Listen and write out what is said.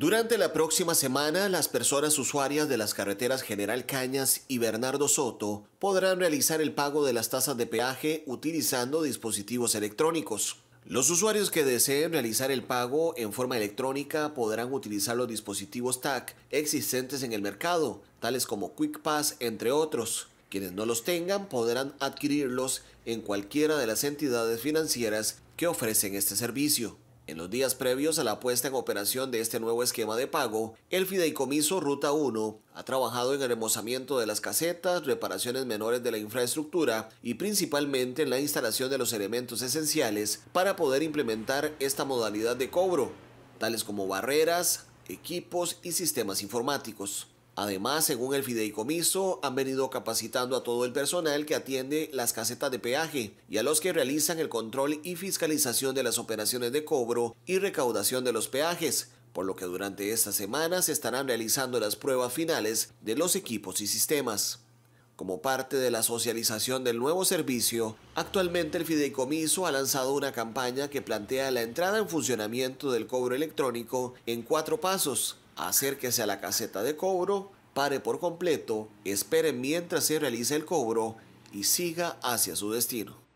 Durante la próxima semana, las personas usuarias de las carreteras General Cañas y Bernardo Soto podrán realizar el pago de las tasas de peaje utilizando dispositivos electrónicos. Los usuarios que deseen realizar el pago en forma electrónica podrán utilizar los dispositivos TAC existentes en el mercado, tales como QuickPass, entre otros. Quienes no los tengan podrán adquirirlos en cualquiera de las entidades financieras que ofrecen este servicio. En los días previos a la puesta en operación de este nuevo esquema de pago, el Fideicomiso Ruta 1 ha trabajado en el remozamiento de las casetas, reparaciones menores de la infraestructura y principalmente en la instalación de los elementos esenciales para poder implementar esta modalidad de cobro, tales como barreras, equipos y sistemas informáticos. Además, según el fideicomiso, han venido capacitando a todo el personal que atiende las casetas de peaje y a los que realizan el control y fiscalización de las operaciones de cobro y recaudación de los peajes, por lo que durante esta semana se estarán realizando las pruebas finales de los equipos y sistemas. Como parte de la socialización del nuevo servicio, actualmente el fideicomiso ha lanzado una campaña que plantea la entrada en funcionamiento del cobro electrónico en cuatro pasos. Acérquese a la caseta de cobro, pare por completo, espere mientras se realiza el cobro y siga hacia su destino.